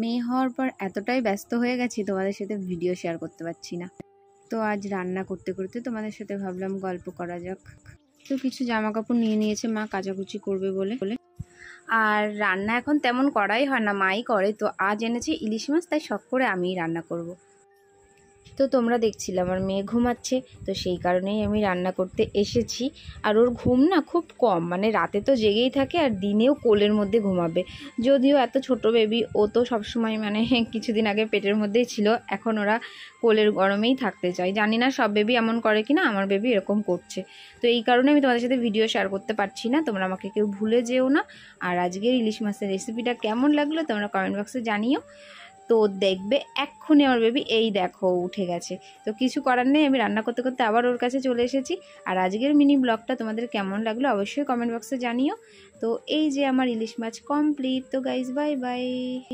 মেয়ে হওয়ার পর এতটাই ব্যস্ত হয়ে গেছি তোমাদের সাথে ভিডিও শেয়ার করতে পারছি না তো আজ রান্না করতে করতে তোমাদের সাথে ভাবলাম গল্প করা যাক তো কিছু জামা কাপড় নিয়ে নিয়েছে মা কাচাকুচি করবে বলে বলে আর রান্না এখন তেমন করাই হয় না মাই করে তো আজ এনেছে ইলিশ মাছ তাই শখ করে আমিই রান্না করব। তো তোমরা দেখছিলে আমার মেয়ে ঘুমাচ্ছে তো সেই কারণেই আমি রান্না করতে এসেছি আর ওর ঘুম না খুব কম মানে রাতে তো জেগেই থাকে আর দিনেও কোলের মধ্যে ঘুমাবে যদিও এত ছোট বেবি ও তো সবসময় মানে কিছুদিন আগে পেটের মধ্যেই ছিল এখন ওরা কোলের গরমেই থাকতে চায় জানি না সব বেবি এমন করে কি না আমার বেবি এরকম করছে তো এই কারণে আমি তোমাদের সাথে ভিডিও শেয়ার করতে পারছি না তোমরা আমাকে কেউ ভুলে যেও না আর আজকের ইলিশ মাছের রেসিপিটা কেমন লাগলো তোমরা কমেন্ট বক্সে জানিও তো দেখবে এক্ষুনি আমার বেবি এই দেখো উঠে গেছে তো কিছু করার নেই আমি রান্না করতে করতে আবার ওর কাছে চলে এসেছি আর আজকের মিনি ব্লগটা তোমাদের কেমন লাগলো অবশ্যই কমেন্ট বক্সে জানিও তো এই যে আমার ইলিশ মাছ কমপ্লিট তো গাইজ বাই বাই